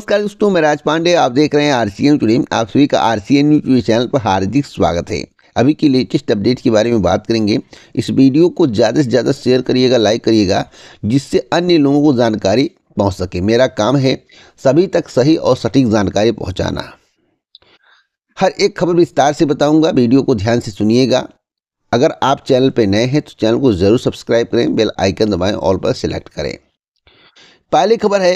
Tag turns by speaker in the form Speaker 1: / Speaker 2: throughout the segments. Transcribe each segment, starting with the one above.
Speaker 1: नमस्कार दोस्तों मैं राज पांडे आप देख रहे हैं आर सी एन टुडे आप सभी का R C N news today channel पर हार्दिक स्वागत है अभी की लेटेस्ट अपडेट के बारे में बात करेंगे इस वीडियो को ज़्यादा से ज़्यादा शेयर करिएगा लाइक करिएगा जिससे अन्य लोगों को जानकारी पहुंच सके मेरा काम है सभी तक सही और सटीक जानकारी पहुँचाना हर एक खबर विस्तार से बताऊँगा वीडियो को ध्यान से सुनिएगा अगर आप चैनल पर नए हैं तो चैनल को ज़रूर सब्सक्राइब करें बेल आइकन दबाएँ ऑल पर सिलेक्ट करें पहली खबर है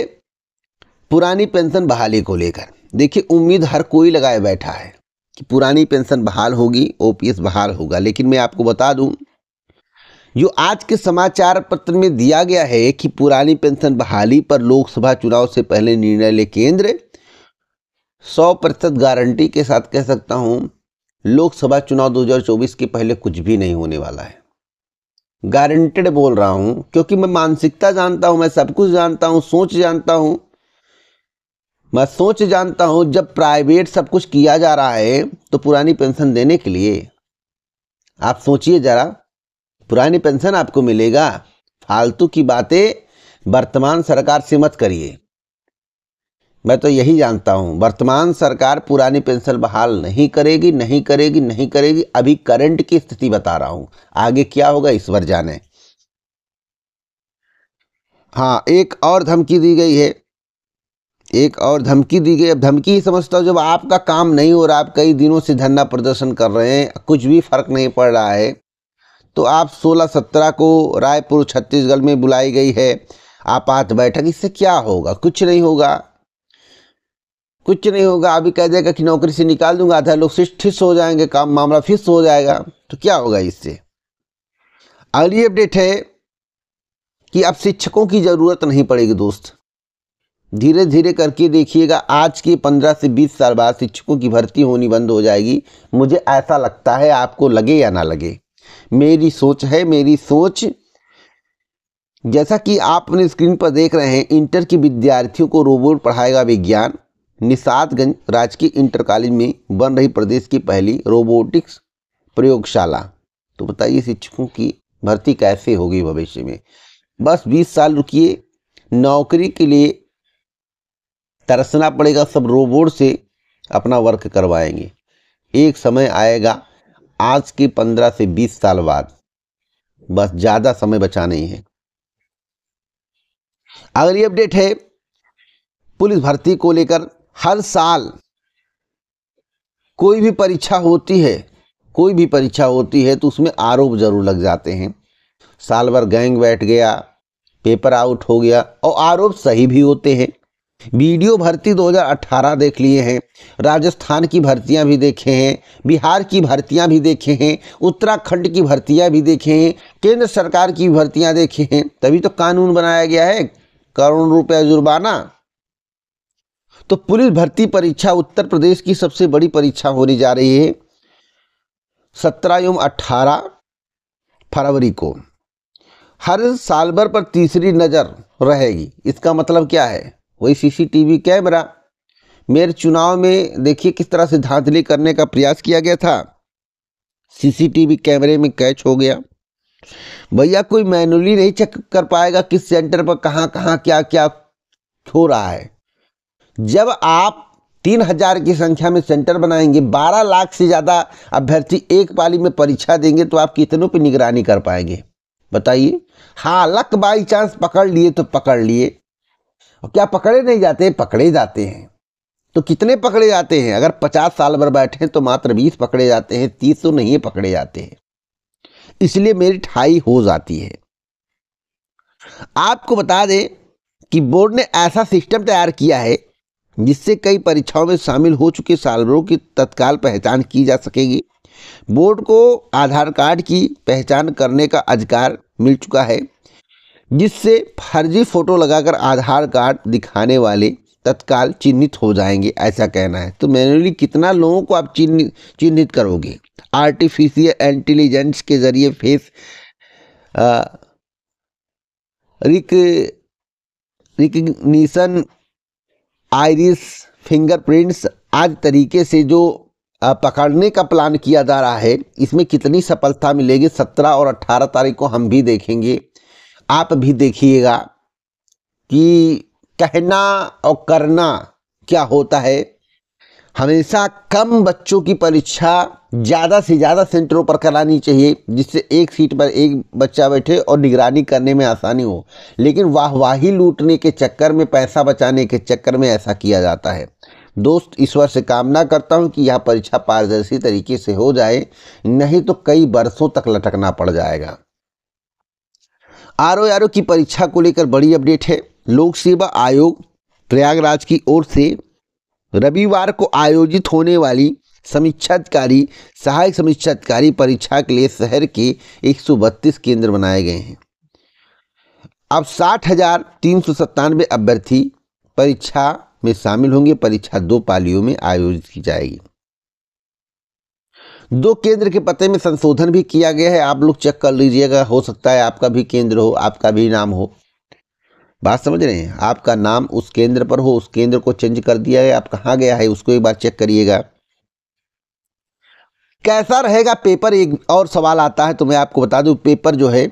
Speaker 1: पुरानी पेंशन बहाली को लेकर देखिए उम्मीद हर कोई लगाए बैठा है कि पुरानी पेंशन बहाल होगी ओपीएस बहाल होगा लेकिन मैं आपको बता दूं जो आज के समाचार पत्र में दिया गया है कि पुरानी पेंशन बहाली पर लोकसभा चुनाव से पहले निर्णय ले केंद्र सौ प्रतिशत गारंटी के साथ कह सकता हूं लोकसभा चुनाव 2024 के पहले कुछ भी नहीं होने वाला है गारंटेड बोल रहा हूं क्योंकि मैं मानसिकता जानता हूं मैं सब कुछ जानता हूं सोच जानता हूं मैं सोच जानता हूं जब प्राइवेट सब कुछ किया जा रहा है तो पुरानी पेंशन देने के लिए आप सोचिए ज़रा पुरानी पेंशन आपको मिलेगा फालतू की बातें वर्तमान सरकार से मत करिए मैं तो यही जानता हूं वर्तमान सरकार पुरानी पेंशन बहाल नहीं करेगी नहीं करेगी नहीं करेगी अभी करंट की स्थिति बता रहा हूं आगे क्या होगा ईश्वर जाने हाँ एक और धमकी दी गई है एक और धमकी दी गई अब धमकी ही समझता हूँ जब आपका काम नहीं हो रहा आप कई दिनों से धरना प्रदर्शन कर रहे हैं कुछ भी फ़र्क नहीं पड़ रहा है तो आप 16-17 को रायपुर छत्तीसगढ़ में बुलाई गई है आपात बैठक इससे क्या होगा कुछ नहीं होगा कुछ नहीं होगा अभी कह देगा कि नौकरी से निकाल दूंगा आधा लोग सिर्फ हो जाएंगे काम मामला फिक्स हो जाएगा तो क्या होगा इससे अगली अपडेट है कि अब शिक्षकों की ज़रूरत नहीं पड़ेगी दोस्त धीरे धीरे करके देखिएगा आज के पंद्रह से बीस साल बाद शिक्षकों की भर्ती होनी बंद हो जाएगी मुझे ऐसा लगता है आपको लगे या ना लगे मेरी सोच है मेरी सोच जैसा कि आप अपने स्क्रीन पर देख रहे हैं इंटर के विद्यार्थियों को रोबोट पढ़ाएगा विज्ञान निषादगंज राजकीय इंटर कॉलेज में बन रही प्रदेश की पहली रोबोटिक्स प्रयोगशाला तो बताइए शिक्षकों की भर्ती कैसे होगी भविष्य में बस 20 साल रुकिए नौकरी के लिए तरसना पड़ेगा सब रोबोट से अपना वर्क करवाएंगे एक समय आएगा आज के पंद्रह से बीस साल बाद बस ज़्यादा समय बचा नहीं है अगली अपडेट है पुलिस भर्ती को लेकर हर साल कोई भी परीक्षा होती है कोई भी परीक्षा होती है तो उसमें आरोप जरूर लग जाते हैं साल भर गैंग बैठ गया पेपर आउट हो गया और आरोप सही भी होते हैं वीडियो भर्ती 2018 देख लिए हैं राजस्थान की भर्तियां भी देखे हैं बिहार की भर्तियां भी देखे हैं उत्तराखंड की भर्तियां भी देखे हैं केंद्र सरकार की भर्तियां देखे हैं तभी तो कानून बनाया गया है करोड़ रुपया जुर्माना तो पुलिस भर्ती परीक्षा उत्तर प्रदेश की सबसे बड़ी परीक्षा होने जा रही है सत्रह एवं अट्ठारह फरवरी को हर साल भर पर तीसरी नज़र रहेगी इसका मतलब क्या है वही सीसीटीवी कैमरा मेयर चुनाव में देखिए किस तरह से धांधली करने का प्रयास किया गया था सीसीटीवी कैमरे में कैच हो गया भैया कोई मैनुअली नहीं चेक कर पाएगा किस सेंटर पर कहां कहां क्या क्या हो रहा है जब आप तीन हजार की संख्या में सेंटर बनाएंगे बारह लाख से ज़्यादा अभ्यर्थी एक पाली में परीक्षा देंगे तो आप कितनों पर निगरानी कर पाएंगे बताइए हाँ लक बाई चांस पकड़ लिए तो पकड़ लिए और क्या पकड़े नहीं जाते पकड़े जाते हैं तो कितने पकड़े जाते हैं अगर पचास साल भर बैठे तो मात्र बीस पकड़े जाते हैं तीस तो नहीं पकड़े जाते हैं इसलिए मेरी ठाई हो जाती है आपको बता दें कि बोर्ड ने ऐसा सिस्टम तैयार किया है जिससे कई परीक्षाओं में शामिल हो चुके सालवरों की तत्काल पहचान की जा सकेगी बोर्ड को आधार कार्ड की पहचान करने का अधिकार मिल चुका है जिससे फर्जी फ़ोटो लगाकर आधार कार्ड दिखाने वाले तत्काल चिन्हित हो जाएंगे ऐसा कहना है तो मैनुअली कितना लोगों को आप चिन्हित चिन्हित करोगे आर्टिफिशियल इंटेलिजेंस के ज़रिए face rec recognition finger fingerprints आज तरीके से जो पकड़ने का प्लान किया जा रहा है इसमें कितनी सफलता मिलेगी सत्रह और अट्ठारह तारीख को हम भी देखेंगे आप भी देखिएगा कि कहना और करना क्या होता है हमेशा कम बच्चों की परीक्षा ज़्यादा से ज़्यादा सेंटरों पर करानी चाहिए जिससे एक सीट पर एक बच्चा बैठे और निगरानी करने में आसानी हो लेकिन वाहवाही लूटने के चक्कर में पैसा बचाने के चक्कर में ऐसा किया जाता है दोस्त ईश्वर से कामना करता हूँ कि यह परीक्षा पारदर्शी तरीके से हो जाए नहीं तो कई बरसों तक लटकना पड़ जाएगा आर ओ आर ओ की परीक्षा को लेकर बड़ी अपडेट है लोक सेवा आयोग प्रयागराज की ओर से रविवार को आयोजित होने वाली समीक्षाधिकारी सहायक समीक्षाधिकारी परीक्षा के लिए शहर के 132 केंद्र बनाए गए हैं अब साठ हजार तीन सौ सत्तानवे अभ्यर्थी परीक्षा में शामिल होंगे परीक्षा दो पालियों में आयोजित की जाएगी दो केंद्र के पते में संशोधन भी किया गया है आप लोग चेक कर लीजिएगा हो सकता है आपका भी केंद्र हो आपका भी नाम हो बात समझ रहे हैं आपका नाम उस केंद्र पर हो उस केंद्र को चेंज कर दिया है आप कहाँ गया है उसको एक बार चेक करिएगा कैसा रहेगा पेपर एक और सवाल आता है तो मैं आपको बता दूं पेपर जो है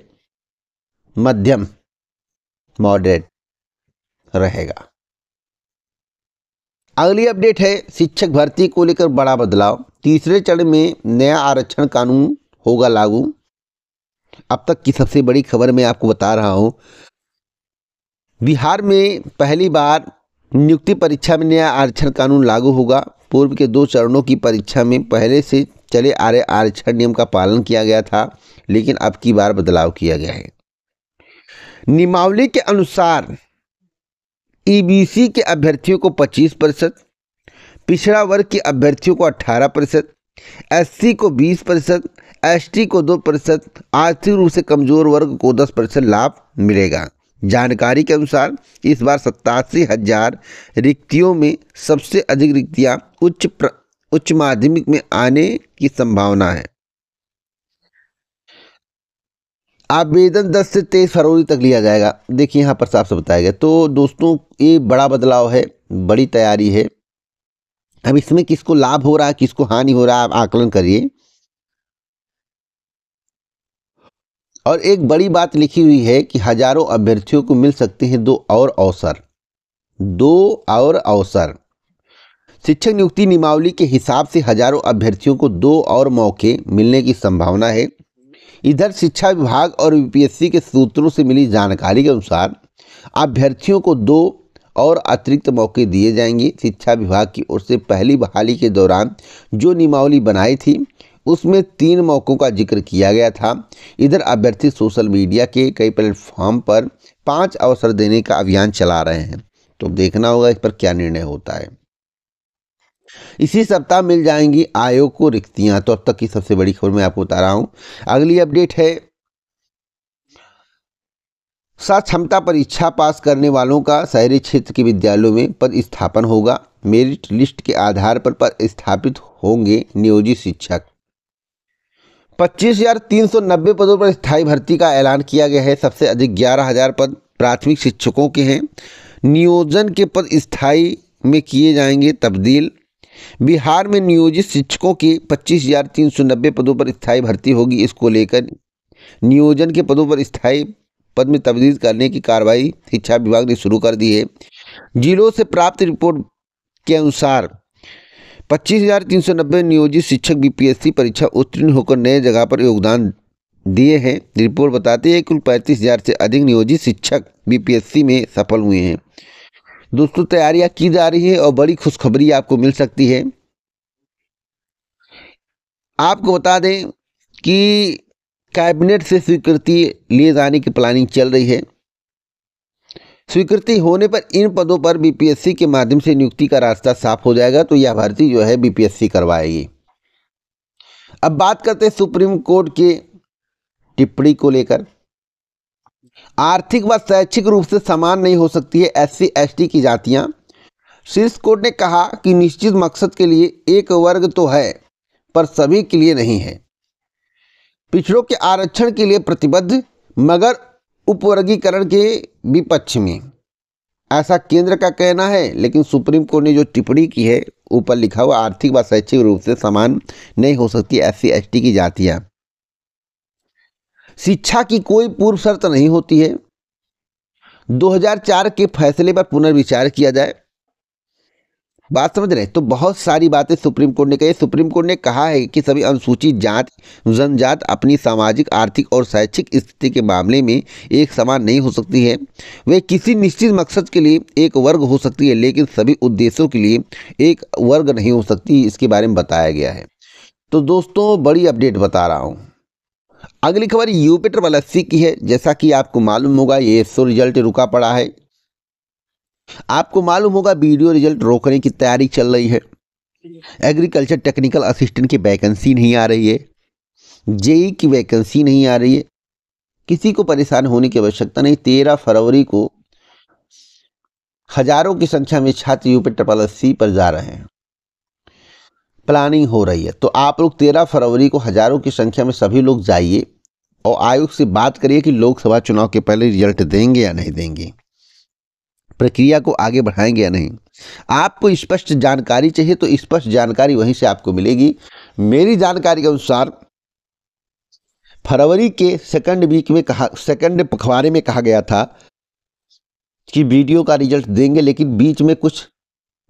Speaker 1: मध्यम मॉडरेट रहेगा अगली अपडेट है शिक्षक भर्ती को लेकर बड़ा बदलाव तीसरे चरण में नया आरक्षण कानून होगा लागू अब तक की सबसे बड़ी खबर मैं आपको बता रहा हूं बिहार में पहली बार नियुक्ति परीक्षा में नया आरक्षण कानून लागू होगा पूर्व के दो चरणों की परीक्षा में पहले से चले आ रहे आरक्षण नियम का पालन किया गया था लेकिन अब की बार बदलाव किया गया है नियमावली के अनुसार ईबीसी e के अभ्यर्थियों को 25 प्रतिशत पिछड़ा वर्ग के अभ्यर्थियों को 18 प्रतिशत एस को 20 प्रतिशत एस को 2 प्रतिशत आर्थिक रूप से कमजोर वर्ग को 10 प्रतिशत लाभ मिलेगा जानकारी के अनुसार इस बार सत्तासी हजार रिक्तियों में सबसे अधिक रिक्तियां उच्च उच्च माध्यमिक में आने की संभावना है आवेदन 10 से 23 फरवरी तक लिया जाएगा देखिए यहाँ पर साफ से बताया गया तो दोस्तों ये बड़ा बदलाव है बड़ी तैयारी है अब इसमें किसको लाभ हो रहा है किसको हानि हो रहा है आप आकलन करिए और एक बड़ी बात लिखी हुई है कि हजारों अभ्यर्थियों को मिल सकते हैं दो और अवसर दो और अवसर शिक्षक नियुक्ति नियमावली के हिसाब से हजारों अभ्यर्थियों को दो और मौके मिलने की संभावना है इधर शिक्षा विभाग और यूपीएससी के सूत्रों से मिली जानकारी के अनुसार अभ्यर्थियों को दो और अतिरिक्त मौके दिए जाएंगे शिक्षा विभाग की ओर से पहली बहाली के दौरान जो नियमावली बनाई थी उसमें तीन मौक़ों का जिक्र किया गया था इधर अभ्यर्थी सोशल मीडिया के कई प्लेटफॉर्म पर पांच अवसर देने का अभियान चला रहे हैं तो देखना होगा इस पर क्या निर्णय होता है इसी सप्ताह मिल जाएंगी आयोग को रिक्तियां तो अब तक की सबसे बड़ी खबर मैं आपको बता रहा हूं अगली अपडेट है सात क्षमता परीक्षा पास करने वालों का शहरी क्षेत्र के विद्यालयों में पद स्थापन होगा मेरिट लिस्ट के आधार पर पद स्थापित होंगे नियोजित शिक्षक पच्चीस हजार तीन सौ नब्बे पदों पर स्थायी भर्ती का ऐलान किया गया है सबसे अधिक ग्यारह हजार पद प्राथमिक शिक्षकों के हैं नियोजन के पद स्थायी में किए जाएंगे तब्दील बिहार में नियोजित शिक्षकों की पच्चीस पदों पर स्थायी भर्ती होगी इसको लेकर नियोजन के पदों पर स्थायी पद में तब्दील करने की कार्रवाई शिक्षा विभाग ने शुरू कर दी है जिलों से प्राप्त रिपोर्ट के अनुसार पच्चीस हजार तीन सौ नब्बे नियोजित शिक्षक बीपीएससी परीक्षा उत्तीर्ण होकर नए जगह पर योगदान दिए हैं रिपोर्ट बताती है कुल पैंतीस हजार से अधिक नियोजित शिक्षक बीपीएससी में सफल हुए हैं दोस्तों तैयारियां की जा रही है और बड़ी खुशखबरी आपको मिल सकती है आपको बता दें कि कैबिनेट से स्वीकृति लिए जाने की प्लानिंग चल रही है स्वीकृति होने पर इन पदों पर बीपीएससी के माध्यम से नियुक्ति का रास्ता साफ हो जाएगा तो यह भर्ती जो है बीपीएससी करवाएगी अब बात करते हैं सुप्रीम कोर्ट के टिप्पणी को लेकर आर्थिक व शैक्षिक रूप से समान नहीं हो सकती है एस सी की जातियाँ शीर्ष कोर्ट ने कहा कि निश्चित मकसद के लिए एक वर्ग तो है पर सभी के लिए नहीं है पिछड़ों के आरक्षण के लिए प्रतिबद्ध मगर उपवर्गीकरण के विपक्ष में ऐसा केंद्र का कहना है लेकिन सुप्रीम कोर्ट ने जो टिप्पणी की है ऊपर लिखा हुआ आर्थिक व शैक्षिक रूप से समान नहीं हो सकती एस सी की जातियाँ शिक्षा की कोई पूर्व शर्त नहीं होती है 2004 के फैसले पर पुनर्विचार किया जाए बात समझ रहे तो बहुत सारी बातें सुप्रीम कोर्ट ने कही सुप्रीम कोर्ट ने कहा है कि सभी अनुसूचित जाति जनजात अपनी सामाजिक आर्थिक और शैक्षिक स्थिति के मामले में एक समान नहीं हो सकती है वे किसी निश्चित मकसद के लिए एक वर्ग हो सकती है लेकिन सभी उद्देश्यों के लिए एक वर्ग नहीं हो सकती इसके बारे में बताया गया है तो दोस्तों बड़ी अपडेट बता रहा हूँ अगली खबर यूपिटर प्लस्सी की है जैसा कि आपको मालूम होगा ये एफ रिजल्ट रुका पड़ा है आपको मालूम होगा वीडियो रिजल्ट रोकने की तैयारी चल रही है एग्रीकल्चर टेक्निकल असिस्टेंट की वैकेंसी नहीं आ रही है जेई e की वैकेंसी नहीं आ रही है किसी को परेशान होने की आवश्यकता नहीं तेरह फरवरी को हजारों की संख्या में छात्र यूपी ट्रिपल एस पर जा रहे हैं प्लानिंग हो रही है तो आप लोग तेरह फरवरी को हज़ारों की संख्या में सभी लोग जाइए और आयोग से बात करिए कि लोकसभा चुनाव के पहले रिजल्ट देंगे या नहीं देंगे प्रक्रिया को आगे बढ़ाएंगे या नहीं आपको स्पष्ट जानकारी चाहिए तो स्पष्ट जानकारी वहीं से आपको मिलेगी मेरी जानकारी के अनुसार फरवरी के सेकंड वीक में कहा सेकंड पखवाड़े में कहा गया था कि वीडियो का रिजल्ट देंगे लेकिन बीच में कुछ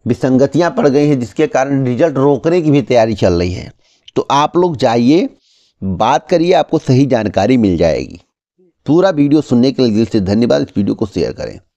Speaker 1: विसंगतियाँ पड़ गई हैं जिसके कारण रिजल्ट रोकने की भी तैयारी चल रही है तो आप लोग जाइए बात करिए आपको सही जानकारी मिल जाएगी पूरा वीडियो सुनने के लिए दिल से धन्यवाद इस वीडियो को शेयर करें